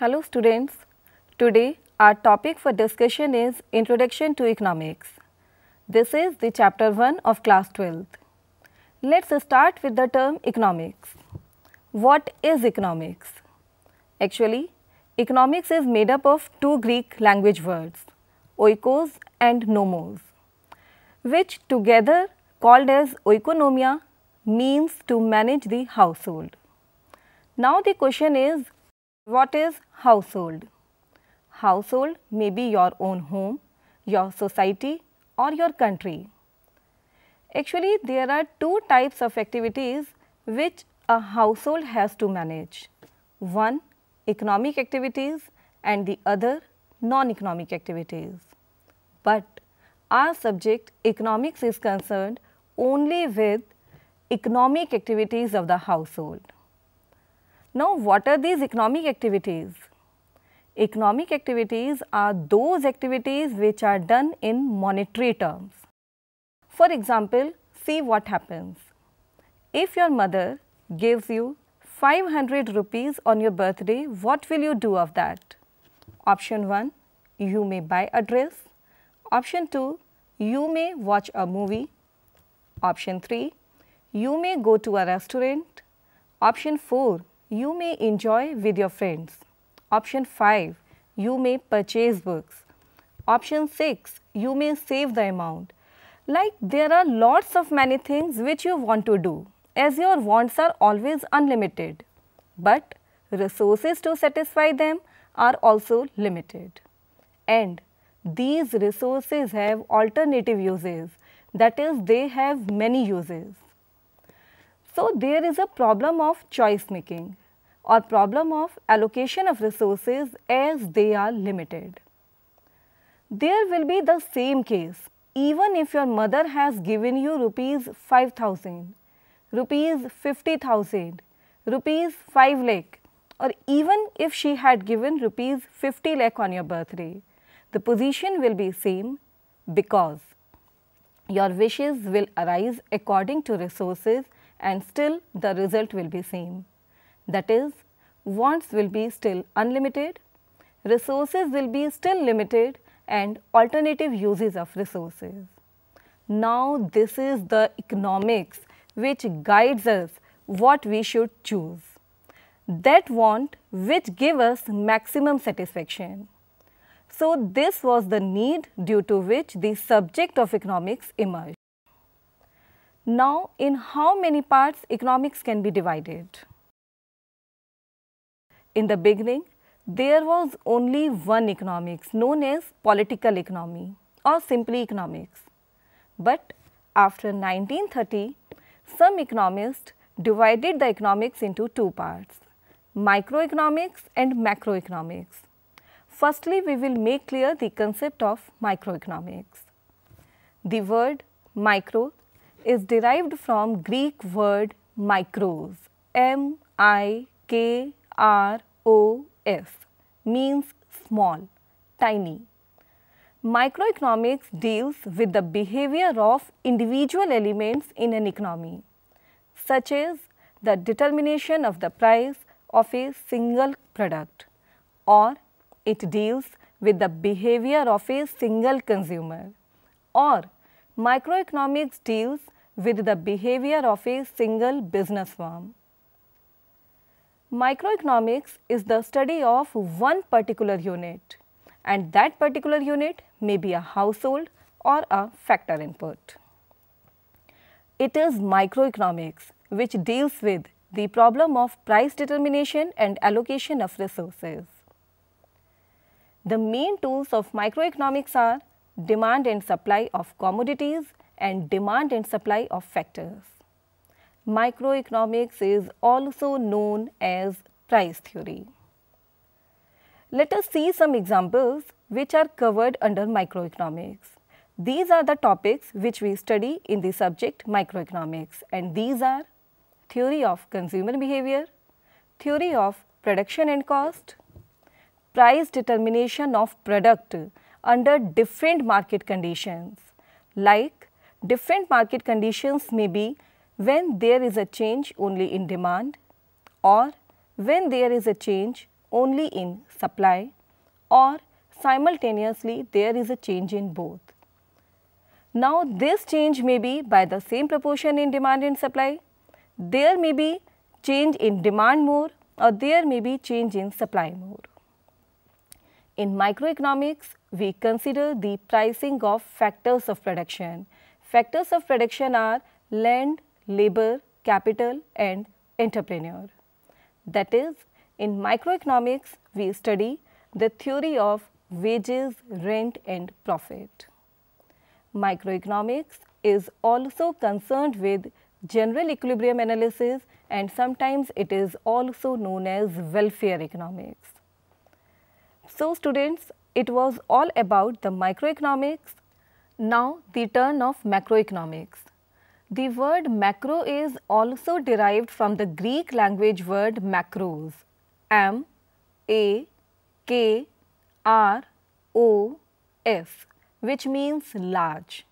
Hello students. Today our topic for discussion is Introduction to Economics. This is the chapter 1 of class 12. Let's start with the term economics. What is economics? Actually, economics is made up of two Greek language words, oikos and nomos, which together called as oikonomia means to manage the household. Now the question is, what is household. Household may be your own home, your society or your country. Actually, there are two types of activities which a household has to manage. One, economic activities and the other, non-economic activities. But our subject economics is concerned only with economic activities of the household. Now, what are these economic activities? Economic activities are those activities which are done in monetary terms. For example, see what happens. If your mother gives you 500 rupees on your birthday, what will you do of that? Option 1, you may buy a dress. Option 2, you may watch a movie. Option 3, you may go to a restaurant. Option 4, you may enjoy with your friends. Option 5. You may purchase books. Option 6. You may save the amount. Like there are lots of many things which you want to do as your wants are always unlimited. But resources to satisfy them are also limited. And these resources have alternative uses that is they have many uses. So, there is a problem of choice making or problem of allocation of resources as they are limited. There will be the same case even if your mother has given you rupees 5000, rupees 50,000, rupees 5 lakh or even if she had given rupees 50 lakh on your birthday, the position will be same because your wishes will arise according to resources and still the result will be same. That is, wants will be still unlimited, resources will be still limited and alternative uses of resources. Now, this is the economics which guides us what we should choose. That want which give us maximum satisfaction. So, this was the need due to which the subject of economics emerged. Now, in how many parts economics can be divided? In the beginning, there was only one economics known as political economy or simply economics. But after 1930, some economists divided the economics into two parts, microeconomics and macroeconomics. Firstly, we will make clear the concept of microeconomics. The word micro is derived from Greek word micros, M-I-K ROS means small, tiny. Microeconomics deals with the behavior of individual elements in an economy, such as the determination of the price of a single product or it deals with the behavior of a single consumer or microeconomics deals with the behavior of a single business firm. Microeconomics is the study of one particular unit and that particular unit may be a household or a factor input. It is microeconomics which deals with the problem of price determination and allocation of resources. The main tools of microeconomics are demand and supply of commodities and demand and supply of factors microeconomics is also known as price theory. Let us see some examples which are covered under microeconomics. These are the topics which we study in the subject microeconomics and these are theory of consumer behavior, theory of production and cost, price determination of product under different market conditions like different market conditions may be when there is a change only in demand or when there is a change only in supply or simultaneously there is a change in both. Now, this change may be by the same proportion in demand and supply, there may be change in demand more or there may be change in supply more. In microeconomics, we consider the pricing of factors of production. Factors of production are land, labor, capital and entrepreneur. That is, in microeconomics, we study the theory of wages, rent and profit. Microeconomics is also concerned with general equilibrium analysis and sometimes it is also known as welfare economics. So students, it was all about the microeconomics. Now the turn of macroeconomics. The word macro is also derived from the Greek language word macros. M, A, K, R, O, S, which means large.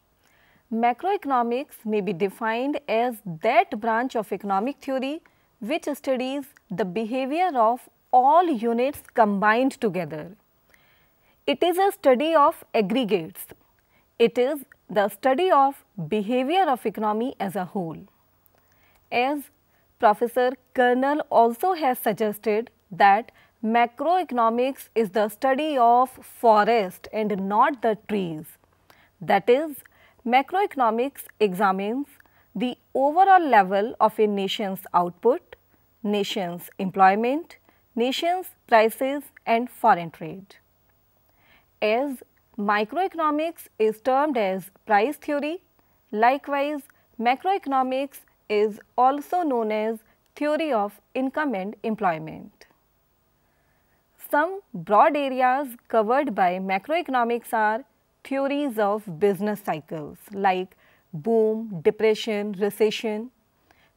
Macroeconomics may be defined as that branch of economic theory which studies the behavior of all units combined together. It is a study of aggregates. It is the study of behavior of economy as a whole. As Professor Kernel also has suggested that macroeconomics is the study of forest and not the trees. That is, macroeconomics examines the overall level of a nation's output, nation's employment, nation's prices and foreign trade. As Microeconomics is termed as price theory. Likewise, macroeconomics is also known as theory of income and employment. Some broad areas covered by macroeconomics are theories of business cycles like boom, depression, recession,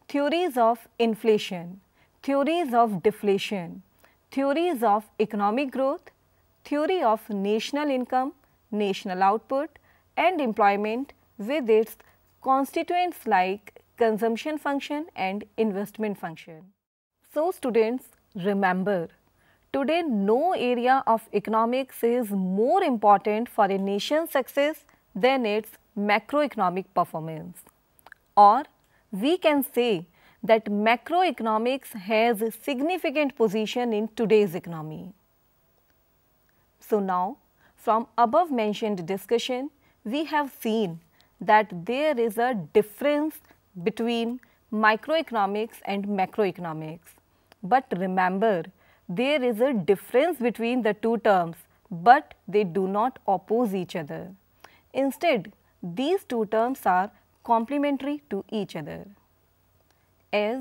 theories of inflation, theories of deflation, theories of economic growth, theory of national income, national output and employment with its constituents like consumption function and investment function. So students remember, today no area of economics is more important for a nation's success than its macroeconomic performance. Or we can say that macroeconomics has a significant position in today's economy. So now from above mentioned discussion, we have seen that there is a difference between microeconomics and macroeconomics. But remember, there is a difference between the two terms, but they do not oppose each other. Instead, these two terms are complementary to each other. As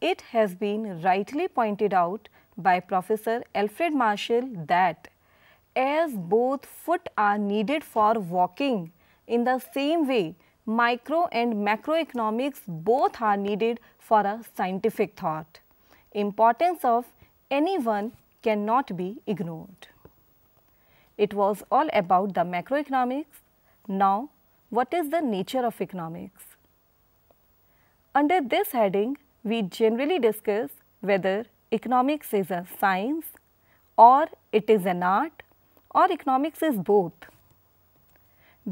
it has been rightly pointed out by Professor Alfred Marshall that as both foot are needed for walking, in the same way, micro and macroeconomics both are needed for a scientific thought. Importance of any one cannot be ignored. It was all about the macroeconomics. Now, what is the nature of economics? Under this heading, we generally discuss whether economics is a science or it is an art or economics is both.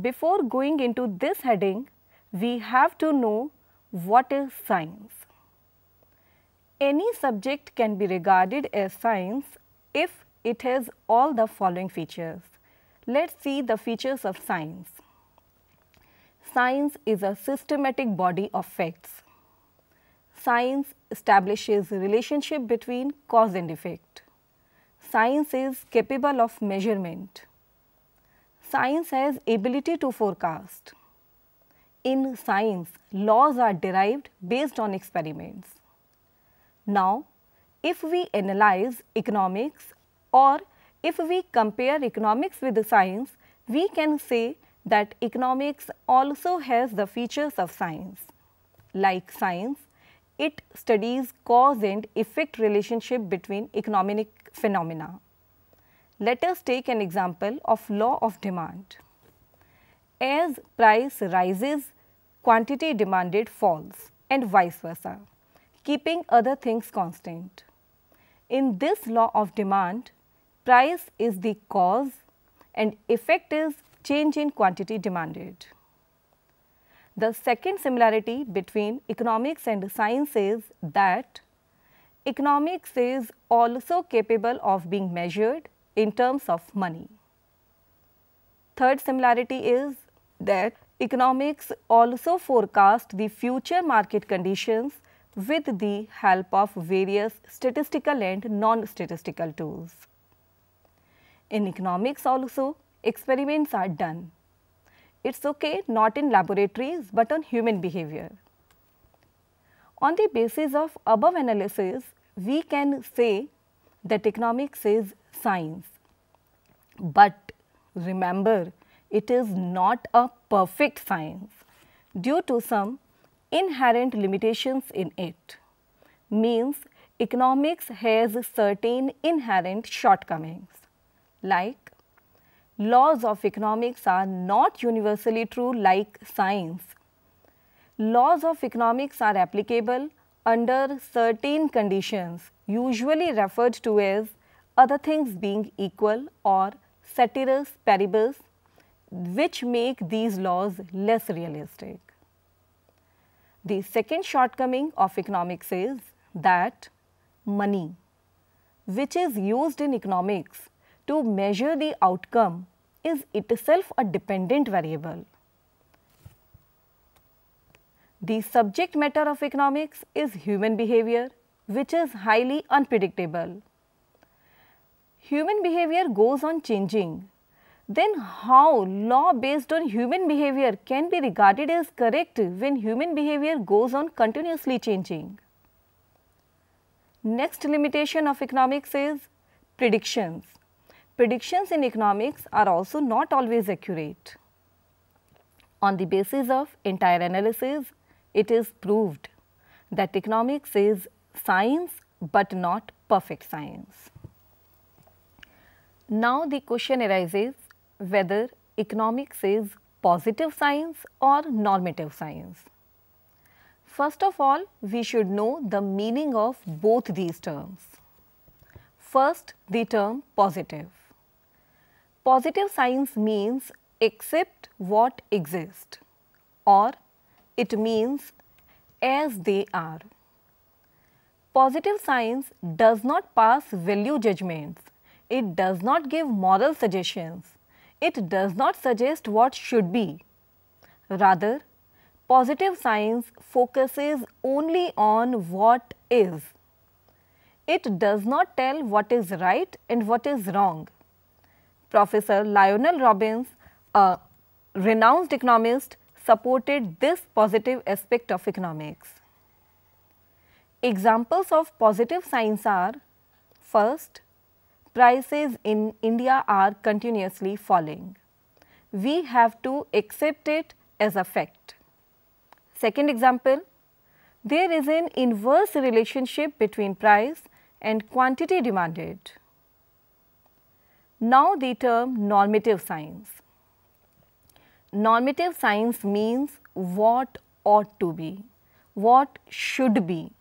Before going into this heading, we have to know what is science. Any subject can be regarded as science if it has all the following features. Let's see the features of science. Science is a systematic body of facts. Science establishes relationship between cause and effect science is capable of measurement. Science has ability to forecast. In science, laws are derived based on experiments. Now, if we analyze economics or if we compare economics with science, we can say that economics also has the features of science. Like science, it studies cause and effect relationship between economic phenomena. Let us take an example of law of demand. As price rises, quantity demanded falls and vice versa, keeping other things constant. In this law of demand, price is the cause and effect is change in quantity demanded. The second similarity between economics and science is that economics is also capable of being measured in terms of money. Third similarity is that economics also forecast the future market conditions with the help of various statistical and non-statistical tools. In economics also, experiments are done it is okay not in laboratories but on human behavior. On the basis of above analysis, we can say that economics is science. But remember, it is not a perfect science due to some inherent limitations in it. Means economics has certain inherent shortcomings like laws of economics are not universally true like science. Laws of economics are applicable under certain conditions usually referred to as other things being equal or ceteris paribus which make these laws less realistic. The second shortcoming of economics is that money which is used in economics to measure the outcome is itself a dependent variable. The subject matter of economics is human behavior which is highly unpredictable. Human behavior goes on changing. Then how law based on human behavior can be regarded as correct when human behavior goes on continuously changing? Next limitation of economics is predictions predictions in economics are also not always accurate. On the basis of entire analysis, it is proved that economics is science but not perfect science. Now the question arises whether economics is positive science or normative science. First of all, we should know the meaning of both these terms. First, the term positive positive science means accept what exists or it means as they are. Positive science does not pass value judgments, it does not give moral suggestions, it does not suggest what should be. Rather, positive science focuses only on what is. It does not tell what is right and what is wrong Professor Lionel Robbins, a renowned economist, supported this positive aspect of economics. Examples of positive signs are first, prices in India are continuously falling. We have to accept it as a fact. Second example, there is an inverse relationship between price and quantity demanded. Now the term normative science. Normative science means what ought to be, what should be.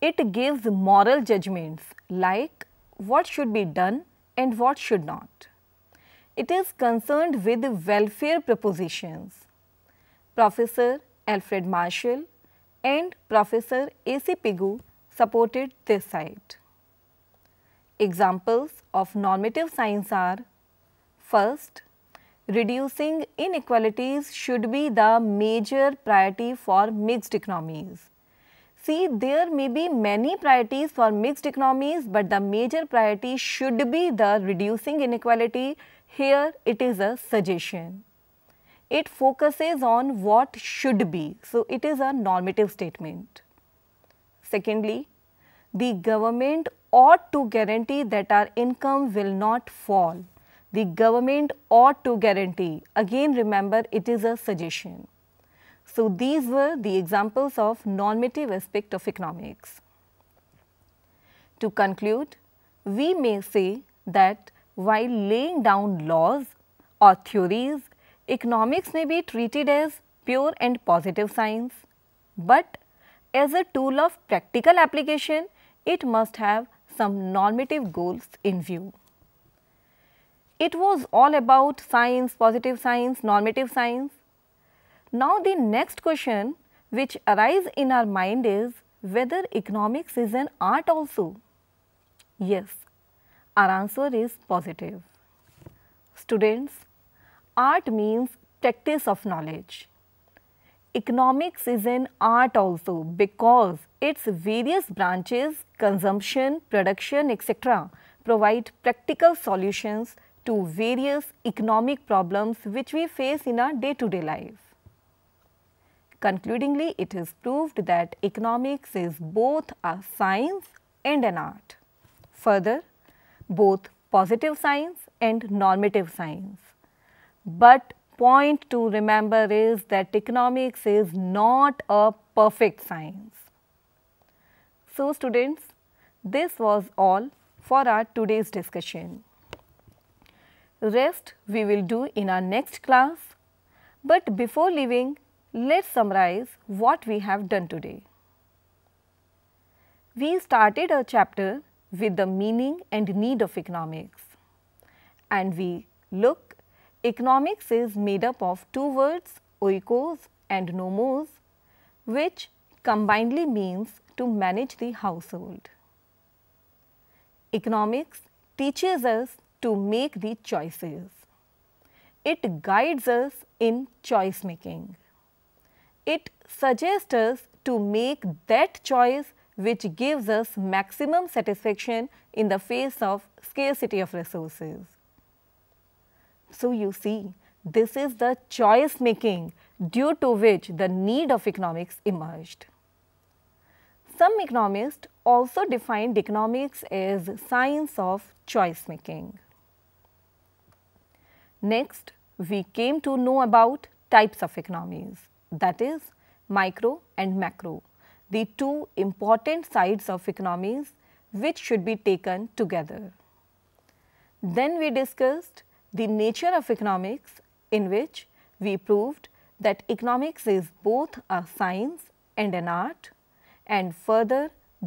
It gives moral judgments like what should be done and what should not. It is concerned with welfare propositions. Professor Alfred Marshall and Professor A.C. Pigou supported this side. Examples of normative science are First, reducing inequalities should be the major priority for mixed economies. See, there may be many priorities for mixed economies, but the major priority should be the reducing inequality. Here, it is a suggestion. It focuses on what should be, so it is a normative statement. Secondly, the government ought to guarantee that our income will not fall. The government ought to guarantee. Again remember it is a suggestion. So these were the examples of normative aspect of economics. To conclude, we may say that while laying down laws or theories, economics may be treated as pure and positive science. But as a tool of practical application, it must have some normative goals in view. It was all about science, positive science, normative science. Now the next question which arises in our mind is whether economics is an art also. Yes, our answer is positive. Students, art means practice of knowledge economics is an art also because its various branches, consumption, production, etc. provide practical solutions to various economic problems which we face in our day-to-day life. Concludingly, it is proved that economics is both a science and an art. Further, both positive science and normative science. But point to remember is that economics is not a perfect science. So, students, this was all for our today's discussion. Rest we will do in our next class, but before leaving, let's summarize what we have done today. We started our chapter with the meaning and need of economics and we look Economics is made up of two words oikos and nomos which combinedly means to manage the household. Economics teaches us to make the choices. It guides us in choice making. It suggests us to make that choice which gives us maximum satisfaction in the face of scarcity of resources. So, you see this is the choice making due to which the need of economics emerged. Some economists also defined economics as science of choice making. Next, we came to know about types of economies that is micro and macro, the two important sides of economies which should be taken together. Then we discussed the nature of economics in which we proved that economics is both a science and an art and further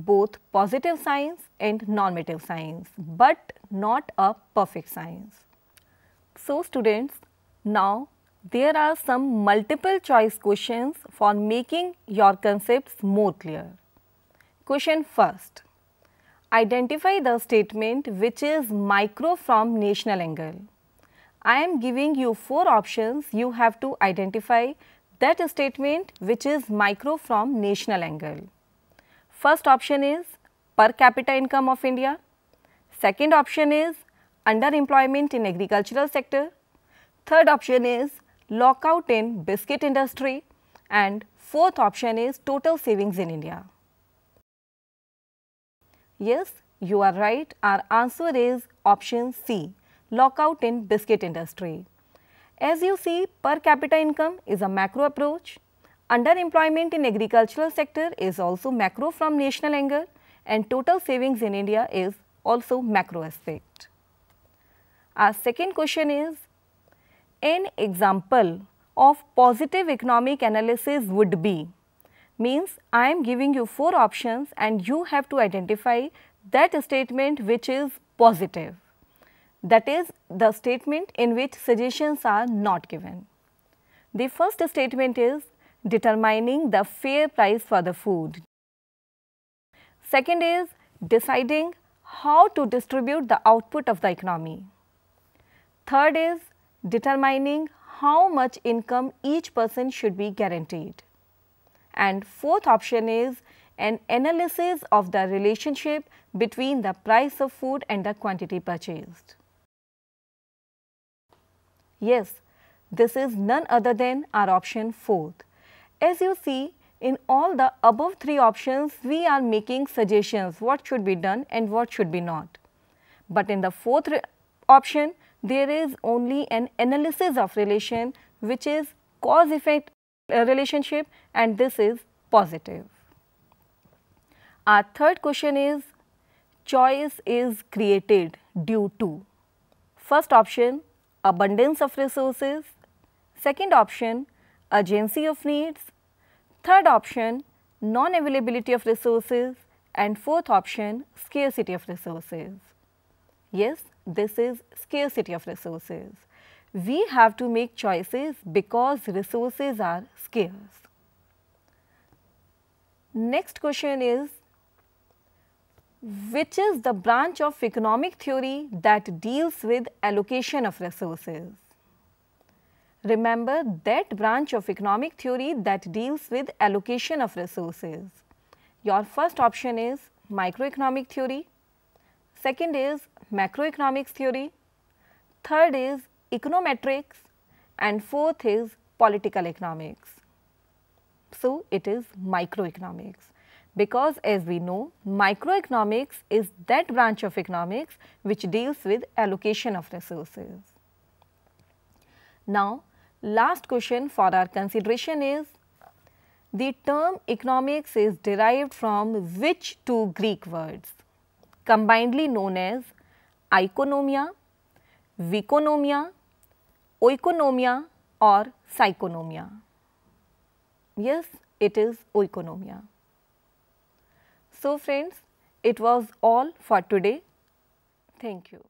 both positive science and normative science, but not a perfect science. So, students, now there are some multiple choice questions for making your concepts more clear. Question first, identify the statement which is micro from national angle. I am giving you four options. You have to identify that statement which is micro from national angle. First option is per capita income of India. Second option is underemployment in agricultural sector. Third option is lockout in biscuit industry and fourth option is total savings in India. Yes, you are right. Our answer is option C lockout in biscuit industry. As you see, per capita income is a macro approach. Underemployment in agricultural sector is also macro from national angle and total savings in India is also macro aspect. Our second question is, an example of positive economic analysis would be means I am giving you four options and you have to identify that statement which is positive that is the statement in which suggestions are not given. The first statement is determining the fair price for the food. Second is deciding how to distribute the output of the economy. Third is determining how much income each person should be guaranteed. And fourth option is an analysis of the relationship between the price of food and the quantity purchased. Yes, this is none other than our option fourth. As you see, in all the above three options, we are making suggestions what should be done and what should be not. But in the fourth option, there is only an analysis of relation which is cause effect uh, relationship and this is positive. Our third question is choice is created due to. First option abundance of resources. Second option, urgency of needs. Third option, non-availability of resources. And fourth option, scarcity of resources. Yes, this is scarcity of resources. We have to make choices because resources are scarce. Next question is, which is the branch of economic theory that deals with allocation of resources. Remember that branch of economic theory that deals with allocation of resources. Your first option is microeconomic theory, second is macroeconomics theory, third is econometrics and fourth is political economics. So, it is microeconomics because as we know, microeconomics is that branch of economics which deals with allocation of resources. Now, last question for our consideration is, the term economics is derived from which two Greek words, combinedly known as economia, vikonomia, oikonomia or psychonomia. Yes, it is oikonomia. So, friends, it was all for today. Thank you.